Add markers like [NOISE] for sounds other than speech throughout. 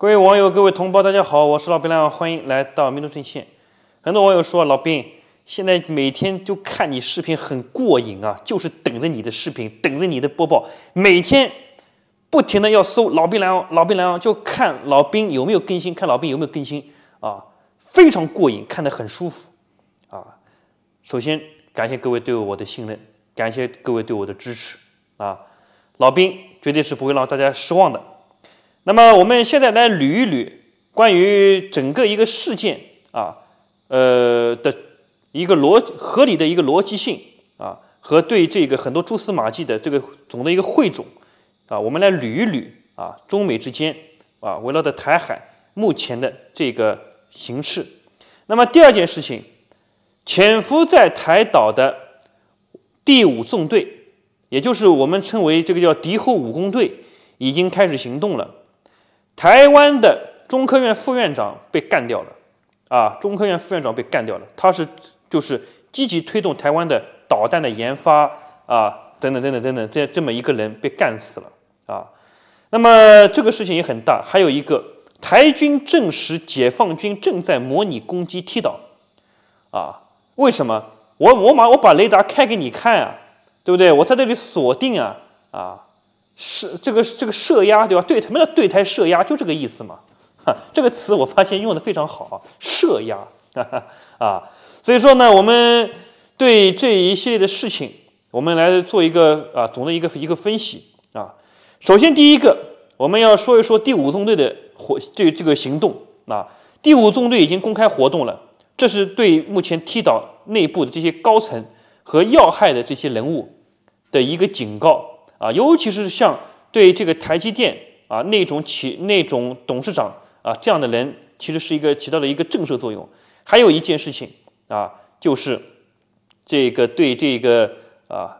各位网友，各位同胞，大家好，我是老兵蓝王，欢迎来到民族阵线。很多网友说，老兵现在每天就看你视频很过瘾啊，就是等着你的视频，等着你的播报，每天不停的要搜老兵蓝王，老兵蓝王，就看老兵有没有更新，看老兵有没有更新啊，非常过瘾，看的很舒服啊。首先感谢各位对我的信任，感谢各位对我的支持啊，老兵绝对是不会让大家失望的。那么我们现在来捋一捋关于整个一个事件啊，呃的一个逻合理的一个逻辑性啊，和对这个很多蛛丝马迹的这个总的一个汇总啊，我们来捋一捋啊，中美之间啊围绕的台海目前的这个形势。那么第二件事情，潜伏在台岛的第五纵队，也就是我们称为这个叫敌后武工队，已经开始行动了。台湾的中科院副院长被干掉了，啊，中科院副院长被干掉了，他是就是积极推动台湾的导弹的研发啊，等等等等等等，这这么一个人被干死了啊，那么这个事情也很大。还有一个，台军证实解放军正在模拟攻击 T 岛，啊，为什么？我我把我把雷达开给你看啊，对不对？我在这里锁定啊啊。是这个这个设压对吧？对，什么叫对台设压？就这个意思嘛。[LAUGHS] 哈，这个词我发现用的非常好，设压哈哈啊。所以说呢，我们对这一系列的事情，我们来做一个啊总的一个一个分析啊。首先第一个，我们要说一说第五纵队的活，这这个行动啊。第五纵队已经公开活动了，这是对目前 T 岛内部的这些高层和要害的这些人物的一个警告。啊，尤其是像对这个台积电啊那种起那种董事长啊这样的人，其实是一个起到了一个震慑作用。还有一件事情啊，就是这个对这个啊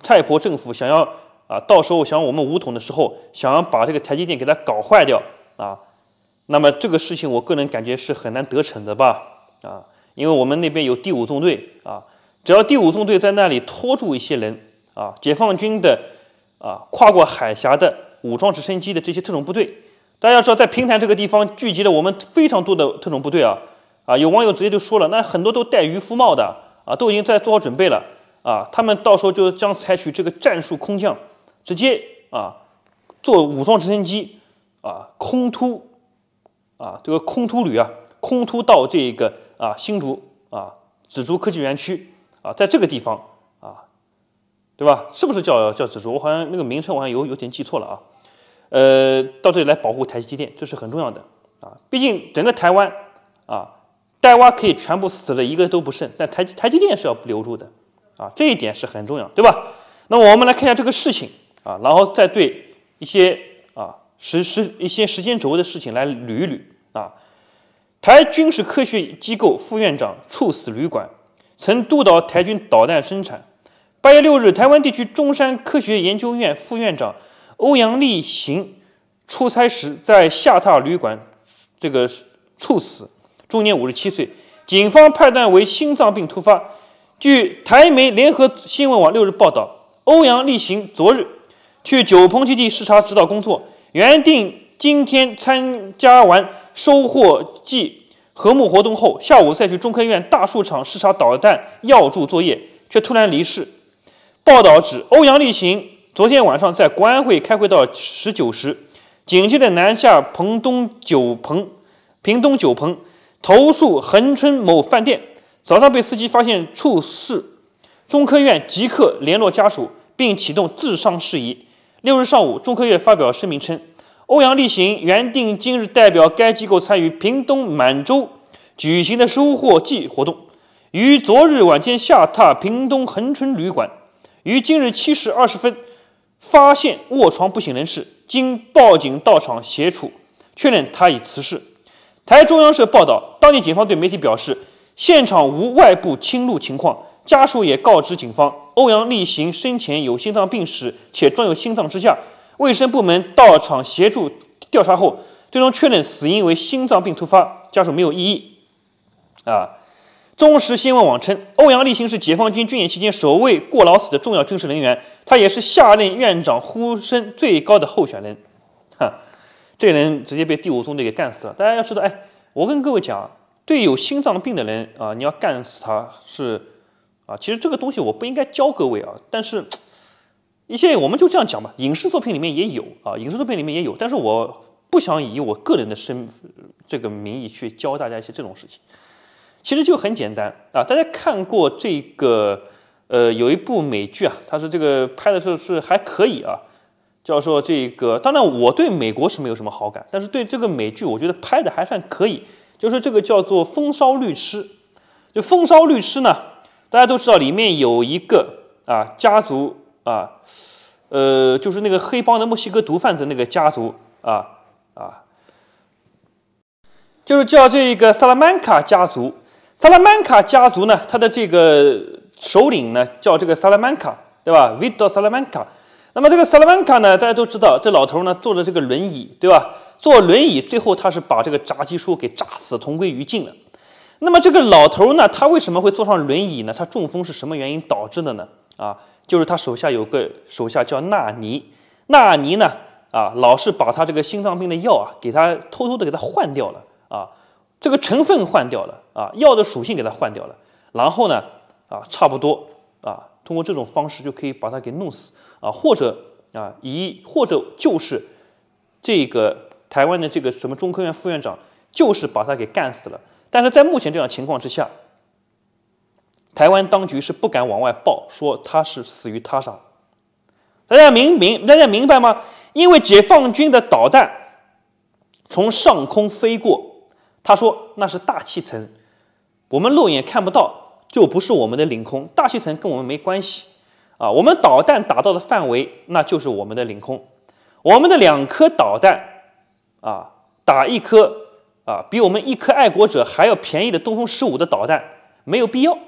蔡婆政府想要啊，到时候想我们武统的时候，想要把这个台积电给它搞坏掉啊，那么这个事情我个人感觉是很难得逞的吧？啊，因为我们那边有第五纵队啊，只要第五纵队在那里拖住一些人。啊，解放军的啊，跨过海峡的武装直升机的这些特种部队，大家知道，在平潭这个地方聚集了我们非常多的特种部队啊啊！有网友直接就说了，那很多都戴渔夫帽的啊，都已经在做好准备了啊。他们到时候就将采取这个战术空降，直接啊，坐武装直升机啊，空突啊，这个空突旅啊，空突到这个啊，新竹啊，紫竹科技园区啊，在这个地方。对吧？是不是叫叫紫竹？我好像那个名称，我好像有有点记错了啊。呃，到这里来保护台积电，这是很重要的啊。毕竟整个台湾啊，代蛙可以全部死了一个都不剩，但台台积电是要留住的啊，这一点是很重要，对吧？那我们来看一下这个事情啊，然后再对一些啊时时一些时间轴的事情来捋一捋啊。台军事科学机构副院长猝死旅馆，曾督导台军导弹生产。八月六日，台湾地区中山科学研究院副院长欧阳立行出差时，在下榻旅馆这个猝死，终年五十七岁。警方判断为心脏病突发。据台媒联合新闻网六日报道，欧阳立行昨日去九鹏基地视察指导工作，原定今天参加完收获季禾木活动后，下午再去中科院大树场视察导弹药柱作业，却突然离世。报道指，欧阳立行昨天晚上在国安会开会到十九时，紧接着南下彭东九鹏，屏东九鹏投诉恒春某饭店，早上被司机发现猝死，中科院即刻联络家属，并启动自伤事宜。六日上午，中科院发表声明称，欧阳立行原定今日代表该机构参与屏东满洲举行的收获季活动，于昨日晚间下榻屏东恒春旅馆。于今日七时二十分发现卧床不省人事，经报警到场协助确认他已辞世。台中央社报道，当地警方对媒体表示，现场无外部侵入情况，家属也告知警方，欧阳立行生前有心脏病史且装有心脏支架。卫生部门到场协助调查后，最终确认死因为心脏病突发，家属没有异议。啊。中时新闻网称，欧阳立新是解放军军演期间首位过劳死的重要军事人员，他也是下任院长呼声最高的候选人。哈，这人直接被第五中队给干死了。大家要知道，哎，我跟各位讲，对有心脏病的人啊，你要干死他是啊，其实这个东西我不应该教各位啊，但是一些我们就这样讲吧。影视作品里面也有啊，影视作品里面也有，但是我不想以我个人的身这个名义去教大家一些这种事情。其实就很简单啊，大家看过这个呃有一部美剧啊，它是这个拍的时候是还可以啊，叫做这个当然我对美国是没有什么好感，但是对这个美剧我觉得拍的还算可以，就是这个叫做《风骚律师》，就《风骚律师》呢，大家都知道里面有一个啊家族啊，呃就是那个黑帮的墨西哥毒贩子那个家族啊啊，就是叫这个萨拉曼卡家族。萨拉曼卡家族呢，他的这个首领呢叫这个萨拉曼卡，对吧？维多萨拉曼卡。那么这个萨拉曼卡呢，大家都知道，这老头呢坐着这个轮椅，对吧？坐轮椅，最后他是把这个炸鸡叔给炸死，同归于尽了。那么这个老头呢，他为什么会坐上轮椅呢？他中风是什么原因导致的呢？啊，就是他手下有个手下叫纳尼，纳尼呢，啊，老是把他这个心脏病的药啊，给他偷偷的给他换掉了，啊。这个成分换掉了啊，药的属性给它换掉了，然后呢啊，差不多啊，通过这种方式就可以把它给弄死啊，或者啊，以或者就是这个台湾的这个什么中科院副院长，就是把他给干死了。但是在目前这样情况之下，台湾当局是不敢往外报说他是死于他杀。大家明明大家明白吗？因为解放军的导弹从上空飞过。他说：“那是大气层，我们肉眼看不到，就不是我们的领空。大气层跟我们没关系啊。我们导弹打到的范围，那就是我们的领空。我们的两颗导弹啊，打一颗啊，比我们一颗爱国者还要便宜的东风十五的导弹，没有必要。”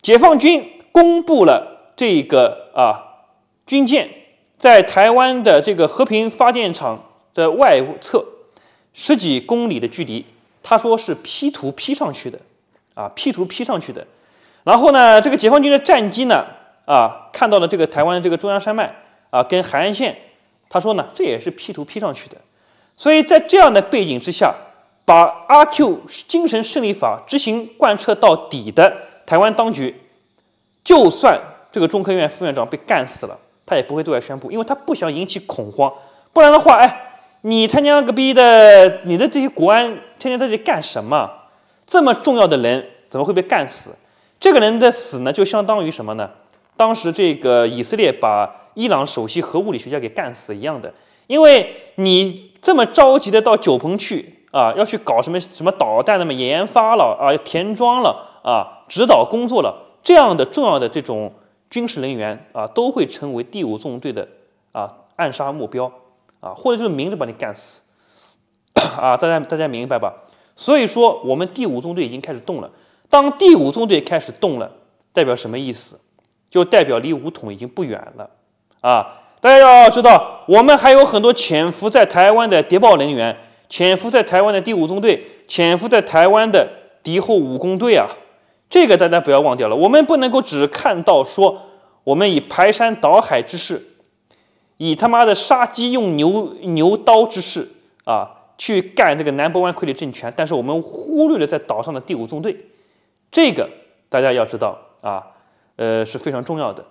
解放军公布了这个啊，军舰在台湾的这个和平发电厂的外侧十几公里的距离。他说是 P 图 P 上去的，啊，P 图 P 上去的。然后呢，这个解放军的战机呢，啊，看到了这个台湾的这个中央山脉啊，跟海岸线。他说呢，这也是 P 图 P 上去的。所以在这样的背景之下，把阿 Q 精神胜利法执行贯彻到底的台湾当局，就算这个中科院副院长被干死了，他也不会对外宣布，因为他不想引起恐慌。不然的话，哎，你他娘个逼的，你的这些国安。天天在这干什么？这么重要的人怎么会被干死？这个人的死呢，就相当于什么呢？当时这个以色列把伊朗首席核物理学家给干死一样的。因为你这么着急的到酒棚去啊，要去搞什么什么导弹那么研发了啊，填装了啊，指导工作了这样的重要的这种军事人员啊，都会成为第五纵队的啊暗杀目标啊，或者就是明着把你干死。[COUGHS] 啊！大家大家明白吧？所以说，我们第五纵队已经开始动了。当第五纵队开始动了，代表什么意思？就代表离武统已经不远了。啊！大家要知道，我们还有很多潜伏在台湾的谍报人员，潜伏在台湾的第五纵队，潜伏在台湾的敌后武工队啊！这个大家不要忘掉了。我们不能够只看到说我们以排山倒海之势，以他妈的杀鸡用牛牛刀之势啊！去干这个南波湾傀儡政权，但是我们忽略了在岛上的第五纵队，这个大家要知道啊，呃是非常重要的。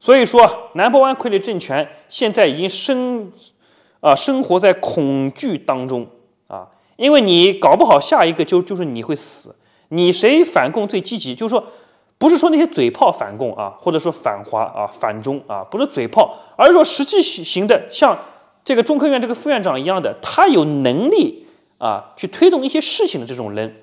所以说，南波湾傀儡政权现在已经生啊生活在恐惧当中啊，因为你搞不好下一个就就是你会死，你谁反共最积极，就是说不是说那些嘴炮反共啊，或者说反华啊、反中啊，不是嘴炮，而是说实际型的像。这个中科院这个副院长一样的，他有能力啊，去推动一些事情的这种人，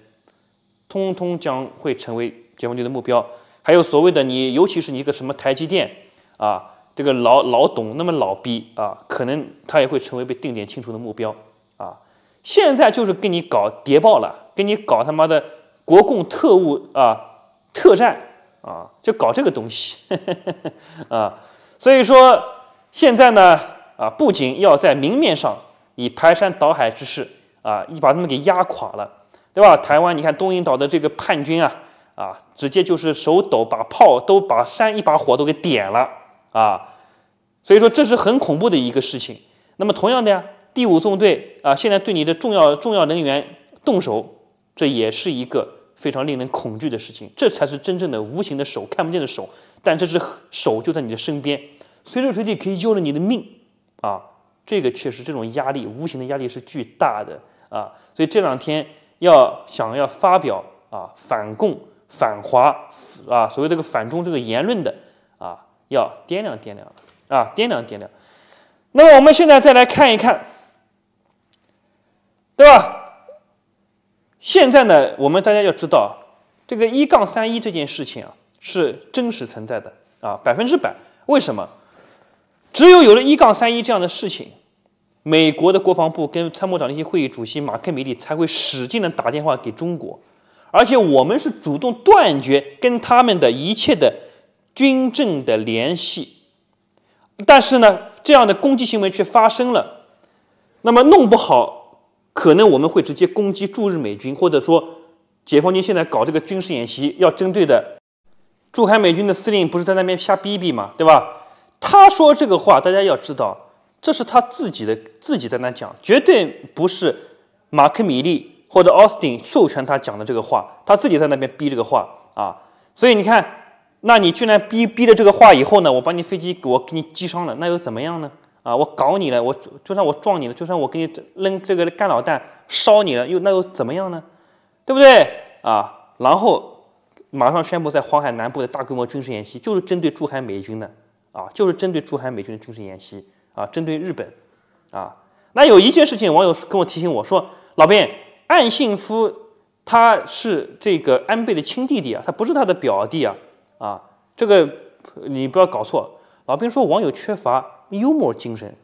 通通将会成为解放军的目标。还有所谓的你，尤其是你一个什么台积电啊，这个老老董那么老逼啊，可能他也会成为被定点清除的目标啊。现在就是跟你搞谍报了，跟你搞他妈的国共特务啊，特战啊，就搞这个东西 [LAUGHS] 啊。所以说现在呢。啊，不仅要在明面上以排山倒海之势啊，一把他们给压垮了，对吧？台湾，你看东引岛的这个叛军啊，啊，直接就是手抖，把炮都把山一把火都给点了啊，所以说这是很恐怖的一个事情。那么同样的呀，第五纵队啊，现在对你的重要重要人员动手，这也是一个非常令人恐惧的事情。这才是真正的无形的手，看不见的手，但这只手就在你的身边，随时随地可以要了你的命。啊，这个确实，这种压力，无形的压力是巨大的啊，所以这两天要想要发表啊反共、反华啊，所谓这个反中这个言论的啊，要掂量掂量啊，掂量掂量。那么我们现在再来看一看，对吧？现在呢，我们大家要知道，这个一杠三一这件事情啊，是真实存在的啊，百分之百。为什么？只有有了一杠三一这样的事情，美国的国防部跟参谋长那些会议主席马克米利才会使劲的打电话给中国，而且我们是主动断绝跟他们的一切的军政的联系。但是呢，这样的攻击行为却发生了，那么弄不好，可能我们会直接攻击驻日美军，或者说解放军现在搞这个军事演习要针对的驻韩美军的司令不是在那边瞎逼逼嘛，对吧？他说这个话，大家要知道，这是他自己的，自己在那讲，绝对不是马克米利或者奥斯汀授权他讲的这个话，他自己在那边逼这个话啊。所以你看，那你居然逼逼了这个话以后呢，我把你飞机给我给你击伤了，那又怎么样呢？啊，我搞你了，我就算我撞你了，就算我给你扔这个干老弹烧你了，又那又怎么样呢？对不对？啊，然后马上宣布在黄海南部的大规模军事演习，就是针对驻韩美军的。啊，就是针对驻韩美军的军事演习啊，针对日本，啊，那有一件事情，网友跟我提醒我说，老兵岸信夫他是这个安倍的亲弟弟啊，他不是他的表弟啊，啊，这个你不要搞错。老兵说网友缺乏幽默精神，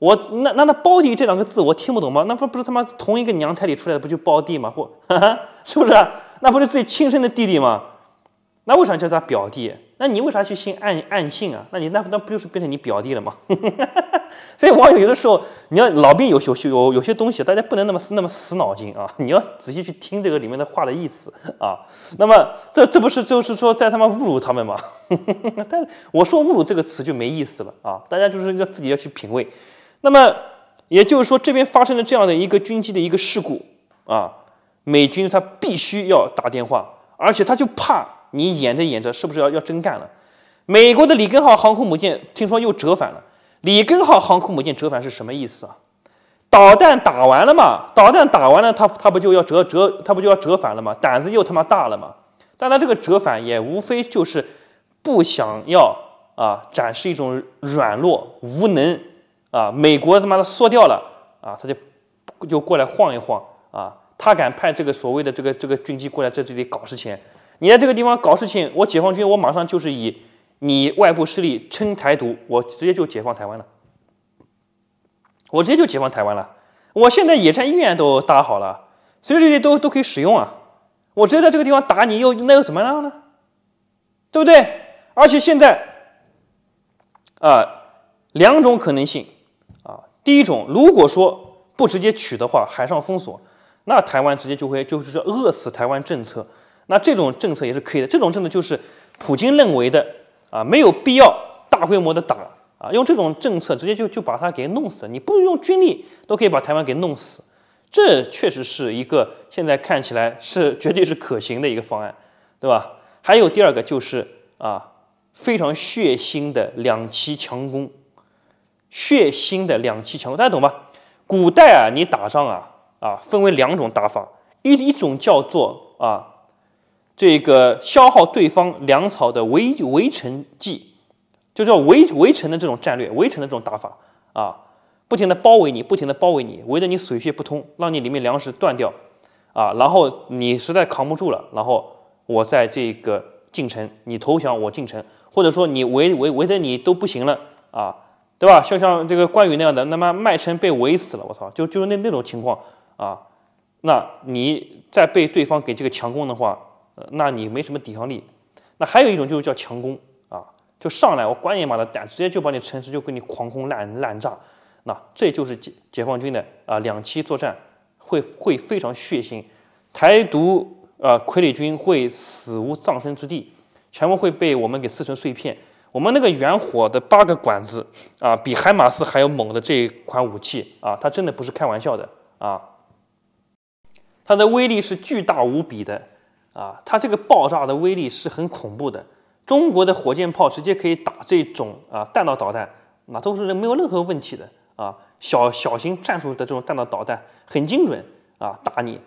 我那那那胞弟这两个字我听不懂吗？那不不是他妈同一个娘胎里出来的不就胞弟吗？或 [LAUGHS] 是不是？那不是自己亲生的弟弟吗？那为啥叫他表弟？那你为啥去姓暗暗姓啊？那你那那不就是变成你表弟了吗？[LAUGHS] 所以网友有的时候你要老病有有有有些东西，大家不能那么那么死脑筋啊！你要仔细去听这个里面的话的意思啊。那么这这不是就是说在他妈侮辱他们吗？[LAUGHS] 但我说侮辱这个词就没意思了啊！大家就是要自己要去品味。那么也就是说，这边发生了这样的一个军机的一个事故啊，美军他必须要打电话，而且他就怕。你演着演着，是不是要要真干了？美国的里根号航空母舰听说又折返了。里根号航空母舰折返是什么意思啊？导弹打完了嘛？导弹打完了，他他不就要折折，他不就要折返了吗？胆子又他妈大了嘛？但他这个折返也无非就是不想要啊，展示一种软弱无能啊。美国他妈的缩掉了啊，他就就过来晃一晃啊。他敢派这个所谓的这个这个军机过来在这里搞事情？你在这个地方搞事情，我解放军我马上就是以你外部势力称台独，我直接就解放台湾了。我直接就解放台湾了。我现在野战医院都搭好了，随时随地都都可以使用啊。我直接在这个地方打你，又那又怎么样呢？对不对？而且现在，啊，两种可能性啊。第一种，如果说不直接取的话，海上封锁，那台湾直接就会就是说饿死台湾政策。那这种政策也是可以的。这种政策就是普京认为的啊，没有必要大规模的打啊，用这种政策直接就就把他给弄死。你不用军力都可以把台湾给弄死，这确实是一个现在看起来是绝对是可行的一个方案，对吧？还有第二个就是啊，非常血腥的两栖强攻，血腥的两栖强攻，大家懂吧？古代啊，你打仗啊啊，分为两种打法，一一种叫做啊。这个消耗对方粮草的围围城计，就叫围围城的这种战略，围城的这种打法啊，不停的包围你，不停的包围你，围得你水泄不通，让你里面粮食断掉啊，然后你实在扛不住了，然后我在这个进城，你投降我进城，或者说你围围围得你都不行了啊，对吧？就像这个关羽那样的，那么麦城被围死了，我操，就就是那那种情况啊，那你在被对方给这个强攻的话。那你没什么抵抗力。那还有一种就是叫强攻啊，就上来我关你妈的胆，直接就把你城市就给你狂轰滥滥炸。那这就是解解放军的啊两栖作战会会非常血腥，台独啊傀儡军会死无葬身之地，全部会被我们给撕成碎片。我们那个远火的八个管子啊，比海马斯还要猛的这一款武器啊，它真的不是开玩笑的啊，它的威力是巨大无比的。啊，它这个爆炸的威力是很恐怖的。中国的火箭炮直接可以打这种啊弹道导弹，那都是没有任何问题的啊。小小型战术的这种弹道导弹很精准啊，打你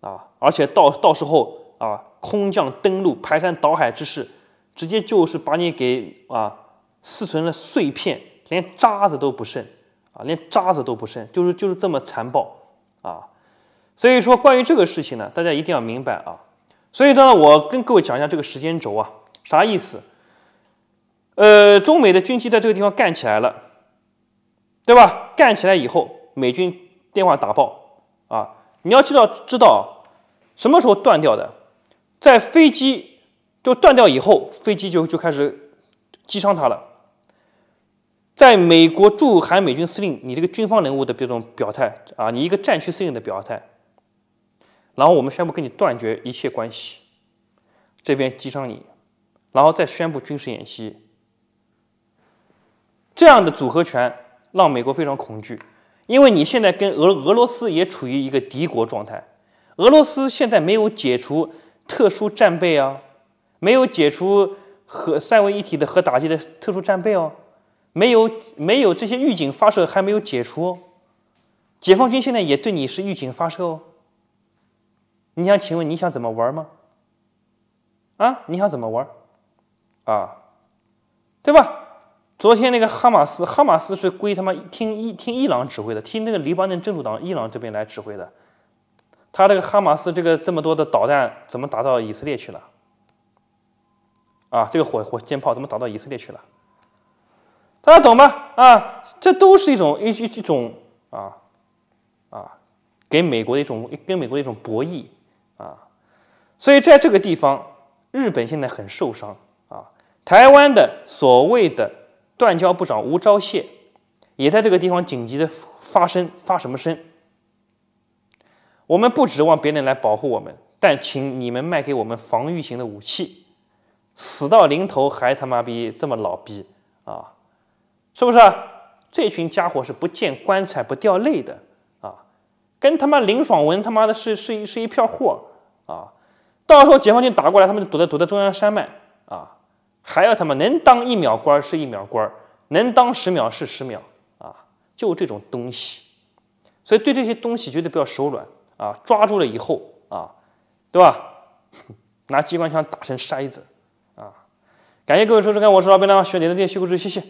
啊，而且到到时候啊，空降登陆，排山倒海之势，直接就是把你给啊撕成了碎片，连渣子都不剩啊，连渣子都不剩，就是就是这么残暴啊。所以说，关于这个事情呢，大家一定要明白啊。所以呢，我跟各位讲一下这个时间轴啊，啥意思？呃，中美的军机在这个地方干起来了，对吧？干起来以后，美军电话打爆啊！你要知道，知道什么时候断掉的？在飞机就断掉以后，飞机就就开始击伤它了。在美国驻韩美军司令，你这个军方人物的这种表态啊，你一个战区司令的表态。然后我们宣布跟你断绝一切关系，这边击伤你，然后再宣布军事演习，这样的组合拳让美国非常恐惧，因为你现在跟俄俄罗斯也处于一个敌国状态，俄罗斯现在没有解除特殊战备啊，没有解除核三位一体的核打击的特殊战备哦，没有没有这些预警发射还没有解除，解放军现在也对你是预警发射哦。你想请问你想怎么玩吗？啊，你想怎么玩？啊，对吧？昨天那个哈马斯，哈马斯是归他妈听一听伊朗指挥的，听那个黎巴嫩政府党伊朗这边来指挥的。他这个哈马斯这个这么多的导弹怎么打到以色列去了？啊，这个火火箭炮怎么打到以色列去了？大家懂吗？啊，这都是一种一一种啊啊，给美国的一种跟美国的一种博弈。所以在这个地方，日本现在很受伤啊！台湾的所谓的断交部长吴钊燮，也在这个地方紧急的发声，发什么声？我们不指望别人来保护我们，但请你们卖给我们防御型的武器。死到临头还他妈逼这么老逼啊！是不是？这群家伙是不见棺材不掉泪的啊！跟他妈林爽文他妈的是是是一票货啊！到时候解放军打过来，他们就躲在躲在中央山脉啊，还要他们能当一秒官是一秒官，能当十秒是十秒啊，就这种东西，所以对这些东西绝对不要手软啊，抓住了以后啊，对吧？[LAUGHS] 拿机关枪打成筛子啊！感谢各位收看，我是老兵，长，学你的电视故事，谢谢。